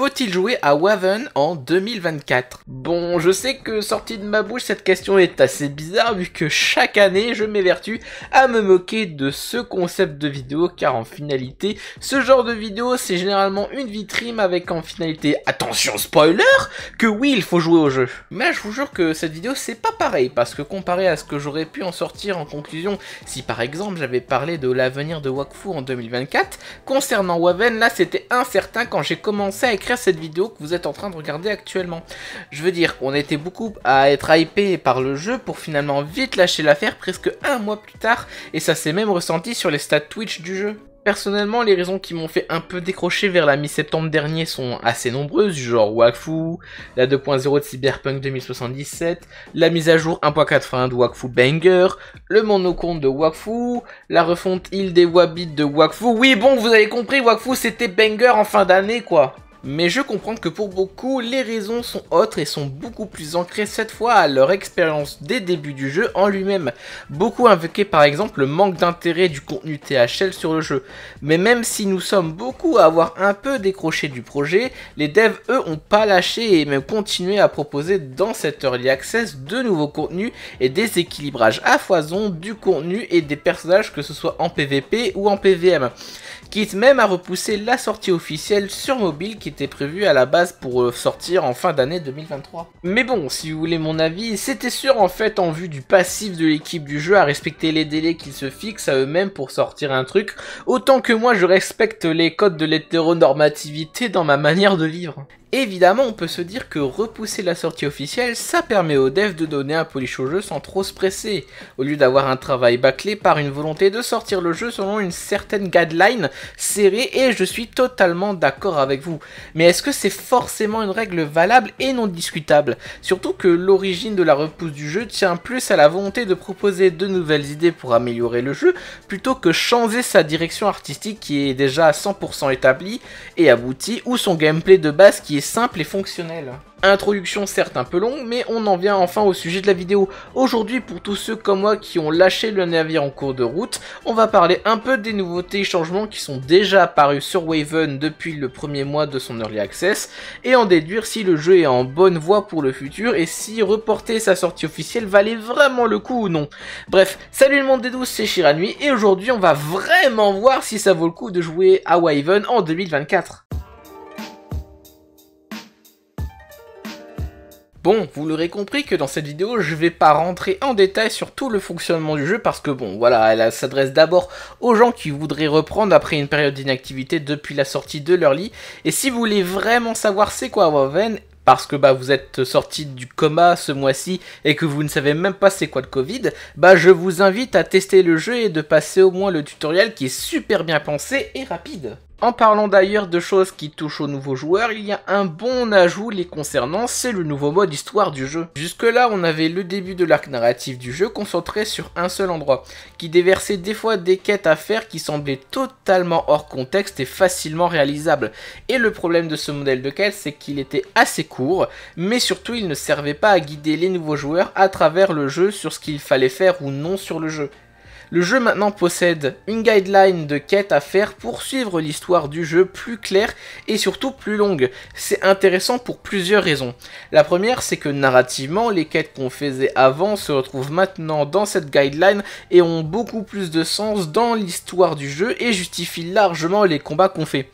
Faut-il jouer à Waven en 2024 Bon, je sais que sortie de ma bouche, cette question est assez bizarre vu que chaque année, je m'évertue à me moquer de ce concept de vidéo car en finalité, ce genre de vidéo, c'est généralement une vitrine avec en finalité, attention spoiler, que oui, il faut jouer au jeu. Mais je vous jure que cette vidéo, c'est pas pareil parce que comparé à ce que j'aurais pu en sortir en conclusion, si par exemple j'avais parlé de l'avenir de Wakfu en 2024, concernant Waven, là c'était incertain quand j'ai commencé à écrire cette vidéo que vous êtes en train de regarder actuellement. Je veux dire, on était beaucoup à être hypé par le jeu pour finalement vite lâcher l'affaire presque un mois plus tard, et ça s'est même ressenti sur les stats Twitch du jeu. Personnellement, les raisons qui m'ont fait un peu décrocher vers la mi-septembre dernier sont assez nombreuses, genre Wakfu, la 2.0 de Cyberpunk 2077, la mise à jour 1.4.1 de Wakfu Banger, le monocompte de Wakfu, la refonte île des Wabits de Wakfu. Oui, bon, vous avez compris, Wakfu c'était Banger en fin d'année, quoi mais je comprends que pour beaucoup, les raisons sont autres et sont beaucoup plus ancrées cette fois à leur expérience des débuts du jeu en lui-même. Beaucoup invoquaient par exemple le manque d'intérêt du contenu THL sur le jeu. Mais même si nous sommes beaucoup à avoir un peu décroché du projet, les devs eux ont pas lâché et même continué à proposer dans cette early access de nouveaux contenus et des équilibrages à foison du contenu et des personnages que ce soit en PvP ou en PvM quitte même à repousser la sortie officielle sur mobile qui était prévue à la base pour euh, sortir en fin d'année 2023. Mais bon, si vous voulez mon avis, c'était sûr en fait en vue du passif de l'équipe du jeu à respecter les délais qu'ils se fixent à eux-mêmes pour sortir un truc, autant que moi je respecte les codes de l'hétéronormativité dans ma manière de vivre. Évidemment, on peut se dire que repousser la sortie officielle, ça permet aux devs de donner un polish au jeu sans trop se presser, au lieu d'avoir un travail bâclé par une volonté de sortir le jeu selon une certaine guideline serrée, et je suis totalement d'accord avec vous. Mais est-ce que c'est forcément une règle valable et non discutable Surtout que l'origine de la repousse du jeu tient plus à la volonté de proposer de nouvelles idées pour améliorer le jeu, plutôt que changer sa direction artistique qui est déjà à 100% établie et aboutie, ou son gameplay de base qui est simple et fonctionnel. Introduction certes un peu longue, mais on en vient enfin au sujet de la vidéo. Aujourd'hui, pour tous ceux comme moi qui ont lâché le navire en cours de route, on va parler un peu des nouveautés et changements qui sont déjà apparus sur Waven depuis le premier mois de son Early Access, et en déduire si le jeu est en bonne voie pour le futur et si reporter sa sortie officielle valait vraiment le coup ou non. Bref, salut le monde des douze, c'est Shiranui, et aujourd'hui on va vraiment voir si ça vaut le coup de jouer à Waven en 2024. Bon, vous l'aurez compris que dans cette vidéo, je vais pas rentrer en détail sur tout le fonctionnement du jeu parce que bon, voilà, elle s'adresse d'abord aux gens qui voudraient reprendre après une période d'inactivité depuis la sortie de leur lit. Et si vous voulez vraiment savoir c'est quoi Woven, parce que bah vous êtes sorti du coma ce mois-ci et que vous ne savez même pas c'est quoi le Covid, bah je vous invite à tester le jeu et de passer au moins le tutoriel qui est super bien pensé et rapide. En parlant d'ailleurs de choses qui touchent aux nouveaux joueurs, il y a un bon ajout les concernant, c'est le nouveau mode histoire du jeu. Jusque-là, on avait le début de l'arc narratif du jeu concentré sur un seul endroit, qui déversait des fois des quêtes à faire qui semblaient totalement hors contexte et facilement réalisables. Et le problème de ce modèle de quête, c'est qu'il était assez court, mais surtout il ne servait pas à guider les nouveaux joueurs à travers le jeu sur ce qu'il fallait faire ou non sur le jeu. Le jeu maintenant possède une guideline de quête à faire pour suivre l'histoire du jeu plus claire et surtout plus longue. C'est intéressant pour plusieurs raisons. La première, c'est que narrativement, les quêtes qu'on faisait avant se retrouvent maintenant dans cette guideline et ont beaucoup plus de sens dans l'histoire du jeu et justifient largement les combats qu'on fait.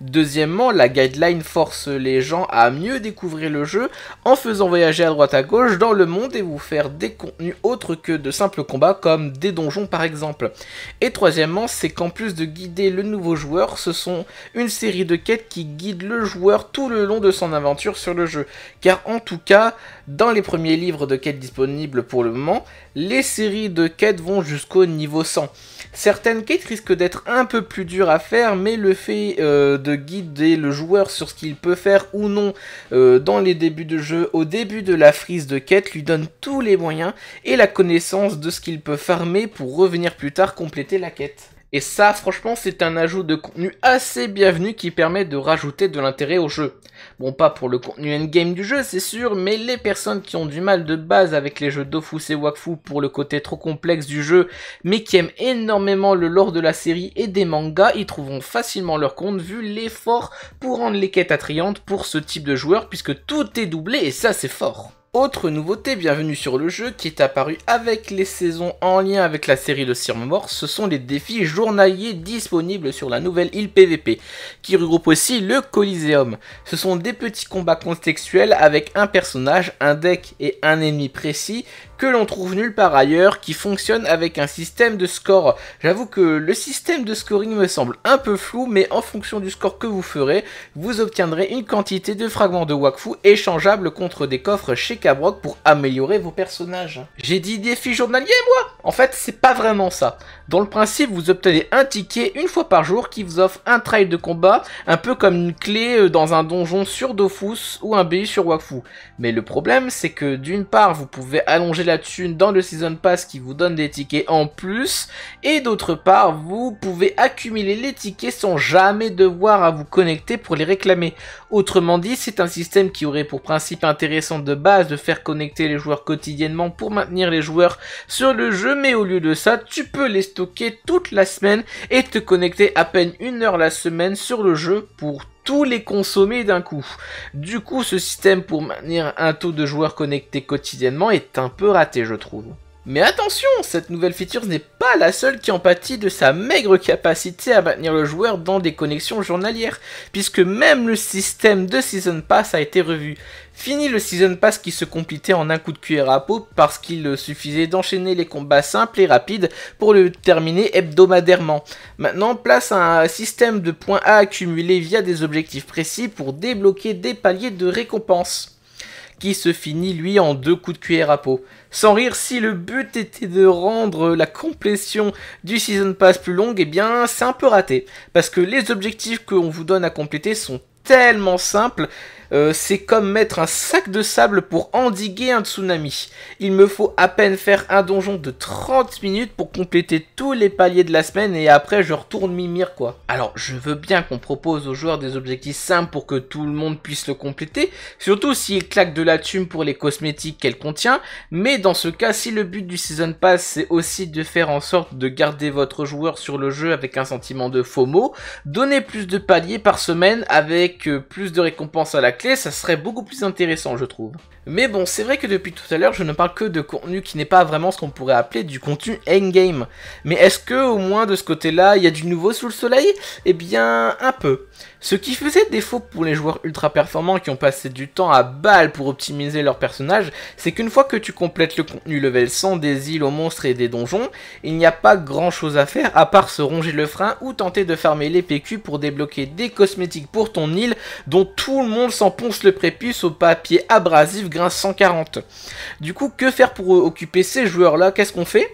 Deuxièmement, la guideline force les gens à mieux découvrir le jeu en faisant voyager à droite à gauche dans le monde et vous faire des contenus autres que de simples combats comme des donjons par exemple. Et troisièmement, c'est qu'en plus de guider le nouveau joueur, ce sont une série de quêtes qui guident le joueur tout le long de son aventure sur le jeu. Car en tout cas, dans les premiers livres de quêtes disponibles pour le moment, les séries de quêtes vont jusqu'au niveau 100. Certaines quêtes risquent d'être un peu plus dures à faire, mais le fait euh, de guider le joueur sur ce qu'il peut faire ou non euh, dans les débuts de jeu, au début de la frise de quête, lui donne tous les moyens et la connaissance de ce qu'il peut farmer pour revenir venir plus tard compléter la quête. Et ça, franchement, c'est un ajout de contenu assez bienvenu qui permet de rajouter de l'intérêt au jeu. Bon, pas pour le contenu endgame du jeu, c'est sûr, mais les personnes qui ont du mal de base avec les jeux Dofus et Wakfu pour le côté trop complexe du jeu, mais qui aiment énormément le lore de la série et des mangas, y trouveront facilement leur compte vu l'effort pour rendre les quêtes attrayantes pour ce type de joueur, puisque tout est doublé et ça, c'est fort. Autre nouveauté, bienvenue sur le jeu, qui est apparu avec les saisons en lien avec la série de Sir Mort, ce sont les défis journaliers disponibles sur la nouvelle île PVP, qui regroupe aussi le Coliseum. Ce sont des petits combats contextuels avec un personnage, un deck et un ennemi précis que l'on trouve nulle part ailleurs, qui fonctionne avec un système de score. J'avoue que le système de scoring me semble un peu flou, mais en fonction du score que vous ferez, vous obtiendrez une quantité de fragments de Wakfu échangeables contre des coffres chez Kabrock pour améliorer vos personnages. J'ai dit défi journalier, moi En fait, c'est pas vraiment ça. Dans le principe, vous obtenez un ticket une fois par jour qui vous offre un trail de combat, un peu comme une clé euh, dans un donjon sur Dofus ou un B sur Wakfu. Mais le problème, c'est que d'une part, vous pouvez allonger la dans le Season Pass qui vous donne des tickets en plus. Et d'autre part, vous pouvez accumuler les tickets sans jamais devoir à vous connecter pour les réclamer. Autrement dit, c'est un système qui aurait pour principe intéressant de base de faire connecter les joueurs quotidiennement pour maintenir les joueurs sur le jeu, mais au lieu de ça, tu peux les stocker toute la semaine et te connecter à peine une heure la semaine sur le jeu pour tous les consommer d'un coup. Du coup, ce système pour maintenir un taux de joueurs connectés quotidiennement est un peu raté, je trouve. Mais attention, cette nouvelle feature n'est pas la seule qui en pâtit de sa maigre capacité à maintenir le joueur dans des connexions journalières, puisque même le système de Season Pass a été revu. Fini le Season Pass qui se complétait en un coup de cuillère à peau parce qu'il suffisait d'enchaîner les combats simples et rapides pour le terminer hebdomadairement. Maintenant, place à un système de points à accumuler via des objectifs précis pour débloquer des paliers de récompense qui se finit lui en deux coups de cuillère à peau. Sans rire, si le but était de rendre la complétion du Season Pass plus longue, eh bien c'est un peu raté. Parce que les objectifs qu'on vous donne à compléter sont tellement simples euh, c'est comme mettre un sac de sable pour endiguer un tsunami. Il me faut à peine faire un donjon de 30 minutes pour compléter tous les paliers de la semaine et après je retourne mimir quoi. Alors je veux bien qu'on propose aux joueurs des objectifs simples pour que tout le monde puisse le compléter, surtout s'ils claque de la thune pour les cosmétiques qu'elle contient, mais dans ce cas si le but du Season Pass c'est aussi de faire en sorte de garder votre joueur sur le jeu avec un sentiment de FOMO, donner plus de paliers par semaine avec euh, plus de récompenses à la ça serait beaucoup plus intéressant, je trouve. Mais bon, c'est vrai que depuis tout à l'heure, je ne parle que de contenu qui n'est pas vraiment ce qu'on pourrait appeler du contenu endgame. Mais est-ce que, au moins de ce côté-là, il y a du nouveau sous le soleil Eh bien, un peu. Ce qui faisait défaut pour les joueurs ultra performants qui ont passé du temps à balle pour optimiser leur personnage, c'est qu'une fois que tu complètes le contenu level 100 des îles aux monstres et des donjons, il n'y a pas grand chose à faire à part se ronger le frein ou tenter de farmer les PQ pour débloquer des cosmétiques pour ton île dont tout le monde s'en ponce le prépuce au papier abrasif grain 140. Du coup, que faire pour occuper ces joueurs-là Qu'est-ce qu'on fait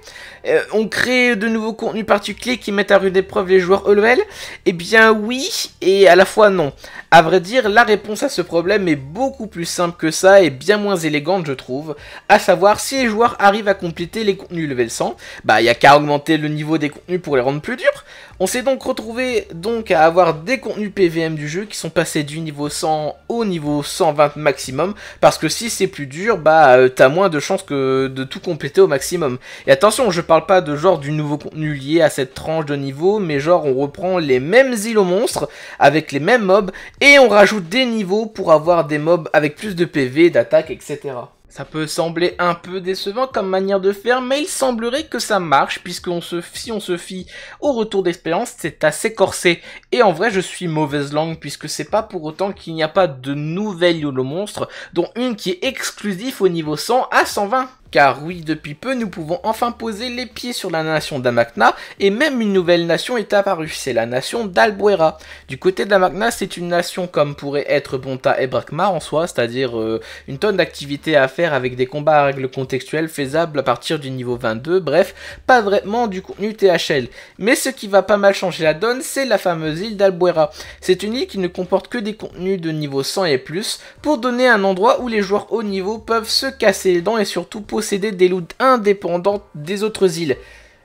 euh, On crée de nouveaux contenus particuliers qui mettent à rude épreuve les joueurs level e Eh bien oui, et à à la fois non. À vrai dire, la réponse à ce problème est beaucoup plus simple que ça et bien moins élégante, je trouve. À savoir, si les joueurs arrivent à compléter les contenus level 100, bah il n'y a qu'à augmenter le niveau des contenus pour les rendre plus durs. On s'est donc retrouvé donc à avoir des contenus PVM du jeu qui sont passés du niveau 100 au niveau 120 maximum parce que si c'est plus dur, bah euh, t'as moins de chances que de tout compléter au maximum. Et attention, je parle pas de genre du nouveau contenu lié à cette tranche de niveau, mais genre on reprend les mêmes îles aux monstres avec les mêmes mobs et on rajoute des niveaux pour avoir des mobs avec plus de PV, d'attaque, etc. Ça peut sembler un peu décevant comme manière de faire, mais il semblerait que ça marche, puisque se, si on se fie au retour d'expérience, c'est assez corsé. Et en vrai, je suis mauvaise langue, puisque c'est pas pour autant qu'il n'y a pas de nouvelles YOLO monstre, dont une qui est exclusive au niveau 100 à 120. Car oui, depuis peu, nous pouvons enfin poser les pieds sur la nation d'Amakna, et même une nouvelle nation est apparue, c'est la nation d'Albuera. Du côté d'Amakna, c'est une nation comme pourrait être Bonta et Brakmar en soi, c'est-à-dire euh, une tonne d'activités à faire avec des combats à règles contextuelles faisables à partir du niveau 22, bref, pas vraiment du contenu THL. Mais ce qui va pas mal changer la donne, c'est la fameuse île d'Albuera. C'est une île qui ne comporte que des contenus de niveau 100 et plus, pour donner un endroit où les joueurs haut niveau peuvent se casser les dents et surtout pour posséder des loots indépendantes des autres îles.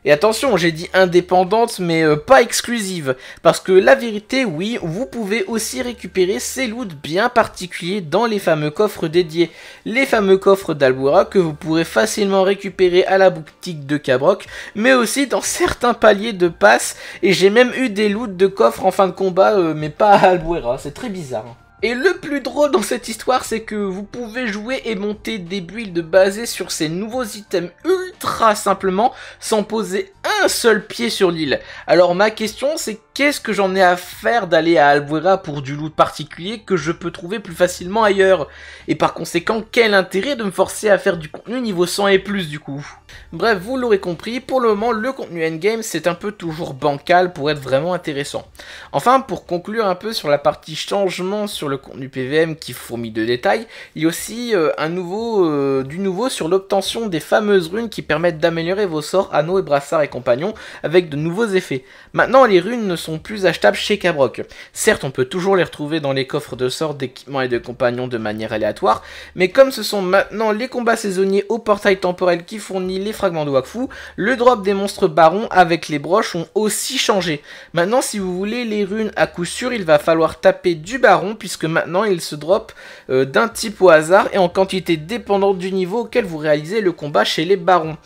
Et attention, j'ai dit indépendantes, mais euh, pas exclusives, Parce que la vérité, oui, vous pouvez aussi récupérer ces loots bien particuliers dans les fameux coffres dédiés. Les fameux coffres d'Albura que vous pourrez facilement récupérer à la boutique de Cabroc, mais aussi dans certains paliers de passe. Et j'ai même eu des loots de coffres en fin de combat, euh, mais pas à Albuera, c'est très bizarre. Hein. Et le plus drôle dans cette histoire, c'est que vous pouvez jouer et monter des builds basés sur ces nouveaux items ultra simplement, sans poser un seul pied sur l'île. Alors ma question, c'est qu'est-ce que j'en ai à faire d'aller à Albuera pour du loot particulier que je peux trouver plus facilement ailleurs Et par conséquent, quel intérêt de me forcer à faire du contenu niveau 100 et plus du coup Bref, vous l'aurez compris, pour le moment, le contenu endgame, c'est un peu toujours bancal pour être vraiment intéressant. Enfin, pour conclure un peu sur la partie changement sur le contenu PVM qui fourmille de détails, il y a aussi euh, un nouveau, euh, du nouveau sur l'obtention des fameuses runes qui permettent d'améliorer vos sorts, anneaux et brassards et compagnons avec de nouveaux effets. Maintenant, les runes ne sont plus achetables chez Cabroc. Certes, on peut toujours les retrouver dans les coffres de sort d'équipements et de compagnons de manière aléatoire, mais comme ce sont maintenant les combats saisonniers au portail temporel qui fournit les fragments de Wakfu, le drop des monstres barons avec les broches ont aussi changé. Maintenant, si vous voulez les runes à coup sûr, il va falloir taper du baron, puisque maintenant il se drop euh, d'un type au hasard et en quantité dépendante du niveau auquel vous réalisez le combat chez les barons.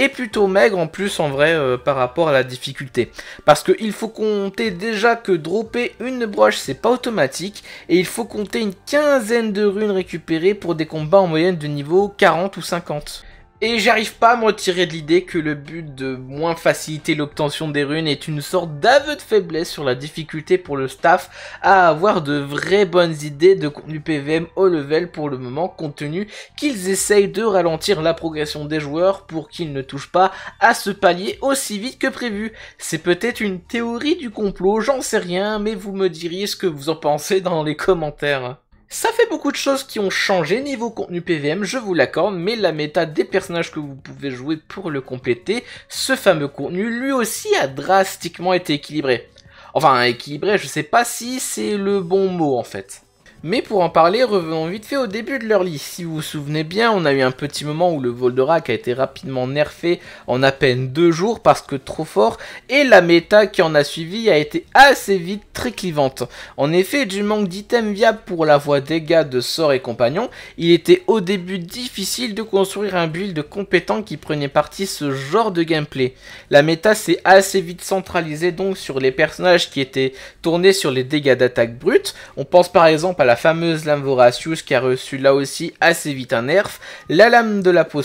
Et plutôt maigre en plus en vrai euh, par rapport à la difficulté. Parce qu'il faut compter déjà que dropper une broche c'est pas automatique et il faut compter une quinzaine de runes récupérées pour des combats en moyenne de niveau 40 ou 50. Et j'arrive pas à me retirer de l'idée que le but de moins faciliter l'obtention des runes est une sorte d'aveu de faiblesse sur la difficulté pour le staff à avoir de vraies bonnes idées de contenu PVM haut level pour le moment compte tenu qu'ils essayent de ralentir la progression des joueurs pour qu'ils ne touchent pas à ce palier aussi vite que prévu. C'est peut-être une théorie du complot, j'en sais rien, mais vous me diriez ce que vous en pensez dans les commentaires. Ça fait beaucoup de choses qui ont changé niveau contenu PVM, je vous l'accorde, mais la méta des personnages que vous pouvez jouer pour le compléter, ce fameux contenu, lui aussi a drastiquement été équilibré. Enfin, équilibré, je sais pas si c'est le bon mot en fait. Mais pour en parler, revenons vite fait au début de leur liste. Si vous vous souvenez bien, on a eu un petit moment où le Voldorak a été rapidement nerfé en à peine deux jours parce que trop fort, et la méta qui en a suivi a été assez vite très clivante. En effet, du manque d'items viables pour la voie dégâts de sorts et compagnons, il était au début difficile de construire un build compétent qui prenait partie ce genre de gameplay. La méta s'est assez vite centralisée donc sur les personnages qui étaient tournés sur les dégâts d'attaque brute. On pense par exemple à la fameuse lame Voracius qui a reçu là aussi assez vite un nerf, la lame de la peau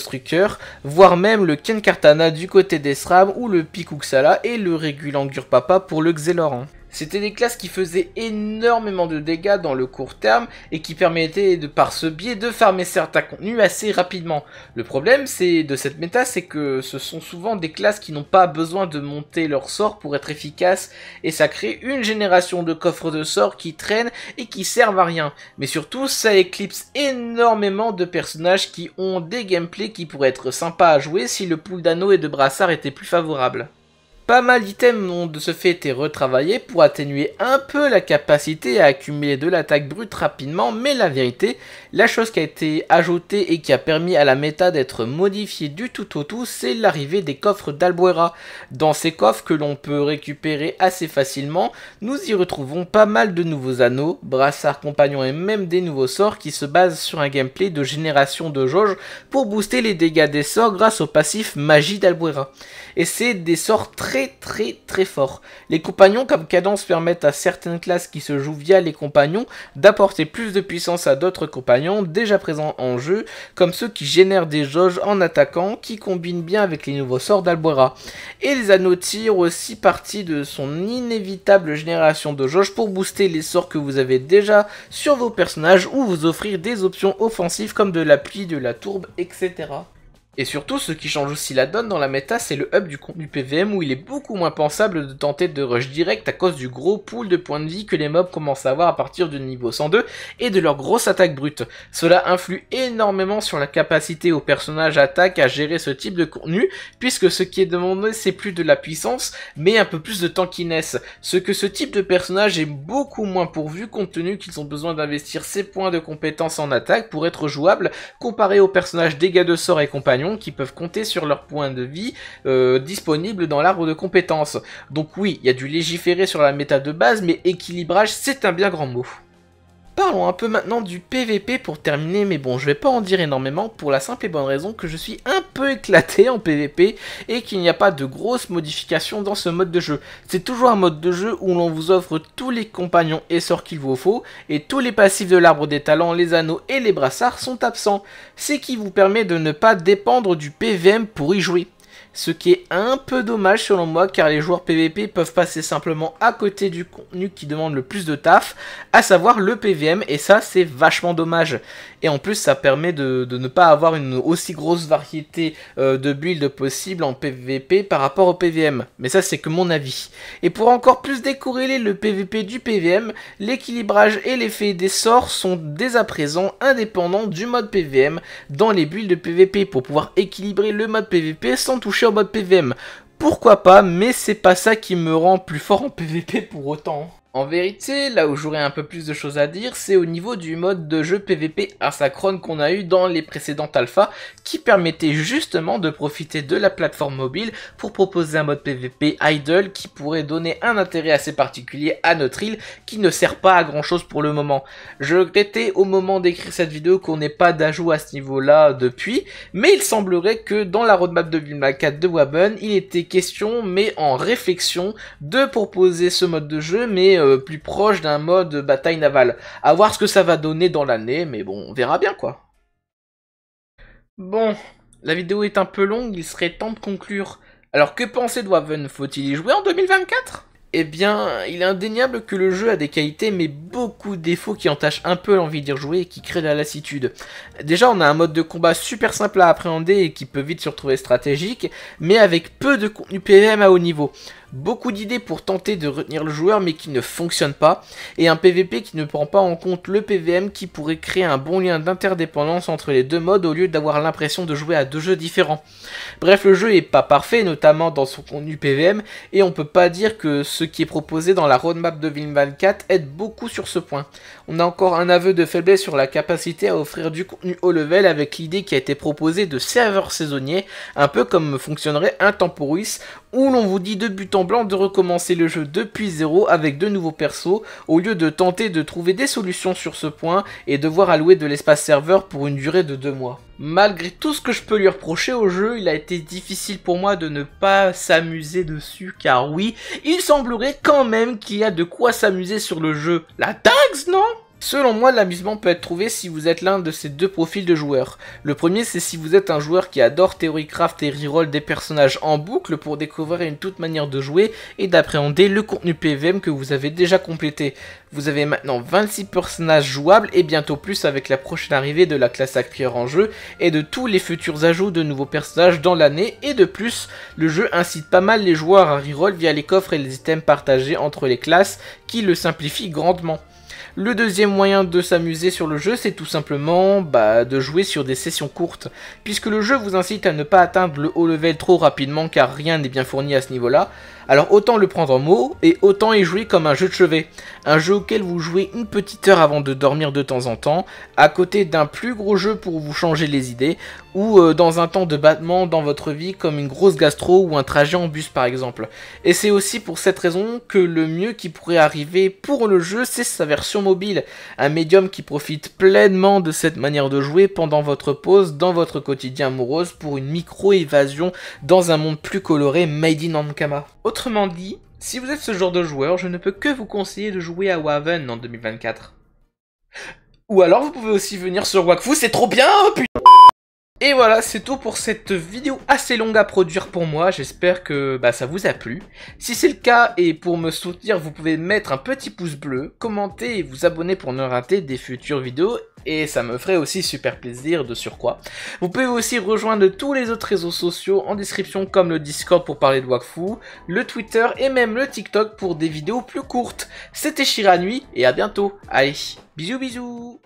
voire même le Ken du côté d'Esram ou le Pikuxala et le régulant pour le Xeloran. C'était des classes qui faisaient énormément de dégâts dans le court terme et qui permettaient de, par ce biais de farmer certains contenus assez rapidement. Le problème c'est de cette méta, c'est que ce sont souvent des classes qui n'ont pas besoin de monter leur sort pour être efficaces et ça crée une génération de coffres de sorts qui traînent et qui servent à rien. Mais surtout, ça éclipse énormément de personnages qui ont des gameplays qui pourraient être sympas à jouer si le pool d'anneaux et de brassards était plus favorable. Pas mal d'items ont de ce fait été retravaillés pour atténuer un peu la capacité à accumuler de l'attaque brute rapidement, mais la vérité, la chose qui a été ajoutée et qui a permis à la méta d'être modifiée du tout au tout, c'est l'arrivée des coffres d'Albuera. Dans ces coffres que l'on peut récupérer assez facilement, nous y retrouvons pas mal de nouveaux anneaux, brassards compagnons et même des nouveaux sorts qui se basent sur un gameplay de génération de jauge pour booster les dégâts des sorts grâce au passif magie d'Albuera. Et c'est des sorts très très très fort. Les compagnons comme cadence permettent à certaines classes qui se jouent via les compagnons d'apporter plus de puissance à d'autres compagnons déjà présents en jeu, comme ceux qui génèrent des jauges en attaquant, qui combinent bien avec les nouveaux sorts d'Albuera. Et les anneaux tirent aussi partie de son inévitable génération de jauges pour booster les sorts que vous avez déjà sur vos personnages ou vous offrir des options offensives comme de la pluie, de la tourbe, etc. Et surtout, ce qui change aussi la donne dans la méta, c'est le hub du contenu PVM où il est beaucoup moins pensable de tenter de rush direct à cause du gros pool de points de vie que les mobs commencent à avoir à partir du niveau 102 et de leur grosse attaque brute. Cela influe énormément sur la capacité aux personnages attaque à gérer ce type de contenu, puisque ce qui est demandé c'est plus de la puissance, mais un peu plus de tankiness, ce que ce type de personnage est beaucoup moins pourvu compte tenu qu'ils ont besoin d'investir ses points de compétences en attaque pour être jouable comparé aux personnages dégâts de sort et compagnons qui peuvent compter sur leurs points de vie euh, disponible disponibles dans l'arbre de compétences. Donc oui, il y a du légiférer sur la méta de base, mais équilibrage, c'est un bien grand mot. Parlons un peu maintenant du PVP pour terminer, mais bon, je vais pas en dire énormément pour la simple et bonne raison que je suis un peu éclaté en PVP et qu'il n'y a pas de grosses modifications dans ce mode de jeu. C'est toujours un mode de jeu où l'on vous offre tous les compagnons et sorts qu'il vous faut et tous les passifs de l'arbre des talents, les anneaux et les brassards sont absents, ce qui vous permet de ne pas dépendre du PVM pour y jouer ce qui est un peu dommage selon moi car les joueurs PVP peuvent passer simplement à côté du contenu qui demande le plus de taf, à savoir le PVM et ça c'est vachement dommage. Et en plus ça permet de, ne pas avoir une aussi grosse variété euh, de builds possible en PVP par rapport au PVM, mais ça c'est que mon avis. Et pour encore plus décorréler le PVP du PVM, l'équilibrage et l'effet des sorts sont dès à présent indépendants du mode PVM dans les builds de PVP pour pouvoir équilibrer le mode PVP sans toucher en mode PVM pourquoi pas, mais c'est pas ça qui me rend plus fort en PVP pour autant. En vérité, là où j'aurais un peu plus de choses à dire, c'est au niveau du mode de jeu PVP asynchrone qu'on a eu dans les précédentes Alpha, qui permettait justement de profiter de la plateforme mobile pour proposer un mode PVP idle qui pourrait donner un intérêt assez particulier à notre île, qui ne sert pas à grand chose pour le moment. Je regrettais au moment d'écrire cette vidéo qu'on n'ait pas d'ajout à ce niveau-là depuis, mais il semblerait que dans la roadmap de 4 de Waben, il était question, mais en réflexion, de proposer ce mode de jeu, mais euh, euh, plus proche d'un mode bataille navale. À voir ce que ça va donner dans l'année, mais bon, on verra bien quoi. Bon, la vidéo est un peu longue, il serait temps de conclure. Alors que penser de Waven Faut-il y jouer en 2024 Eh bien, il est indéniable que le jeu a des qualités, mais beaucoup de défauts qui entachent un peu l'envie d'y rejouer et qui créent de la lassitude. Déjà, on a un mode de combat super simple à appréhender et qui peut vite se retrouver stratégique, mais avec peu de contenu PVM à haut niveau beaucoup d'idées pour tenter de retenir le joueur mais qui ne fonctionnent pas, et un PVP qui ne prend pas en compte le PVM qui pourrait créer un bon lien d'interdépendance entre les deux modes au lieu d'avoir l'impression de jouer à deux jeux différents. Bref, le jeu est pas parfait, notamment dans son contenu PVM, et on peut pas dire que ce qui est proposé dans la roadmap de 4 aide beaucoup sur ce point. On a encore un aveu de faiblesse sur la capacité à offrir du contenu haut level avec l'idée qui a été proposée de serveurs saisonniers, un peu comme fonctionnerait un temporis où l'on vous dit de but en de recommencer le jeu depuis zéro avec de nouveaux persos, au lieu de tenter de trouver des solutions sur ce point et devoir allouer de l'espace serveur pour une durée de deux mois. Malgré tout ce que je peux lui reprocher au jeu, il a été difficile pour moi de ne pas s'amuser dessus, car oui, il semblerait quand même qu'il y a de quoi s'amuser sur le jeu. La taxe, non Selon moi, l'amusement peut être trouvé si vous êtes l'un de ces deux profils de joueurs. Le premier, c'est si vous êtes un joueur qui adore Theorycraft et reroll des personnages en boucle pour découvrir une toute manière de jouer et d'appréhender le contenu PVM que vous avez déjà complété. Vous avez maintenant 26 personnages jouables et bientôt plus avec la prochaine arrivée de la classe Acquier en jeu et de tous les futurs ajouts de nouveaux personnages dans l'année et de plus, le jeu incite pas mal les joueurs à reroll via les coffres et les items partagés entre les classes qui le simplifient grandement. Le deuxième moyen de s'amuser sur le jeu, c'est tout simplement bah, de jouer sur des sessions courtes, puisque le jeu vous incite à ne pas atteindre le haut level trop rapidement car rien n'est bien fourni à ce niveau-là, alors autant le prendre en mots et autant y jouer comme un jeu de chevet. Un jeu auquel vous jouez une petite heure avant de dormir de temps en temps, à côté d'un plus gros jeu pour vous changer les idées, ou euh, dans un temps de battement dans votre vie comme une grosse gastro ou un trajet en bus par exemple. Et c'est aussi pour cette raison que le mieux qui pourrait arriver pour le jeu, c'est sa version mobile. Un médium qui profite pleinement de cette manière de jouer pendant votre pause dans votre quotidien amoureuse pour une micro-évasion dans un monde plus coloré made in Ankama. Autrement dit, si vous êtes ce genre de joueur, je ne peux que vous conseiller de jouer à Waven en 2024. Ou alors vous pouvez aussi venir sur Wakfu, c'est trop bien, oh, Et voilà, c'est tout pour cette vidéo assez longue à produire pour moi, j'espère que bah, ça vous a plu. Si c'est le cas, et pour me soutenir, vous pouvez mettre un petit pouce bleu, commenter et vous abonner pour ne rater des futures vidéos, et ça me ferait aussi super plaisir de surcroît. Vous pouvez aussi rejoindre tous les autres réseaux sociaux en description comme le Discord pour parler de Wakfu, le Twitter et même le TikTok pour des vidéos plus courtes. C'était Shira Nuit et à bientôt. Allez, bisous bisous